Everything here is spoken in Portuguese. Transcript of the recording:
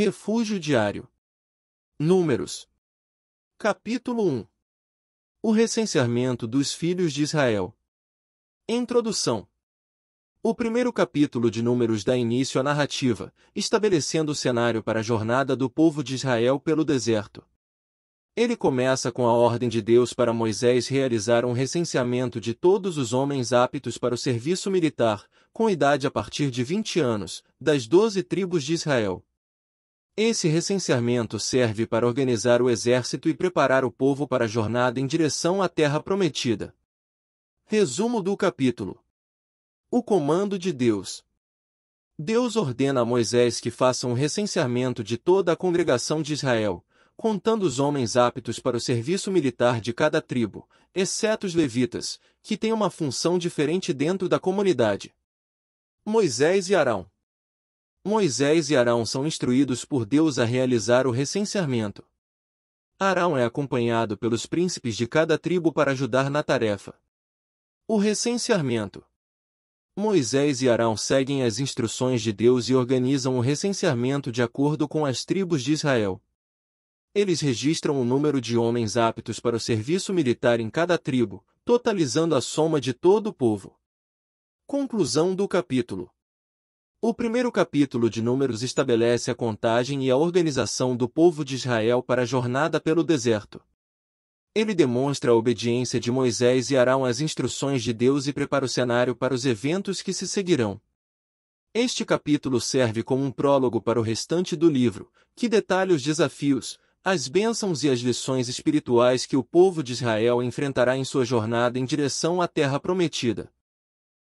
Refúgio Diário. Números. Capítulo 1. O recenseamento dos filhos de Israel. Introdução. O primeiro capítulo de Números dá início à narrativa, estabelecendo o cenário para a jornada do povo de Israel pelo deserto. Ele começa com a ordem de Deus para Moisés realizar um recenseamento de todos os homens aptos para o serviço militar, com idade a partir de 20 anos, das doze tribos de Israel. Esse recenseamento serve para organizar o exército e preparar o povo para a jornada em direção à Terra Prometida. Resumo do capítulo: O Comando de Deus. Deus ordena a Moisés que faça um recenseamento de toda a congregação de Israel, contando os homens aptos para o serviço militar de cada tribo, exceto os levitas, que têm uma função diferente dentro da comunidade. Moisés e Arão Moisés e Arão são instruídos por Deus a realizar o recenseamento. Arão é acompanhado pelos príncipes de cada tribo para ajudar na tarefa. O recenseamento. Moisés e Arão seguem as instruções de Deus e organizam o recenseamento de acordo com as tribos de Israel. Eles registram o número de homens aptos para o serviço militar em cada tribo, totalizando a soma de todo o povo. Conclusão do capítulo. O primeiro capítulo de Números estabelece a contagem e a organização do povo de Israel para a jornada pelo deserto. Ele demonstra a obediência de Moisés e Arão às instruções de Deus e prepara o cenário para os eventos que se seguirão. Este capítulo serve como um prólogo para o restante do livro, que detalha os desafios, as bênçãos e as lições espirituais que o povo de Israel enfrentará em sua jornada em direção à Terra Prometida.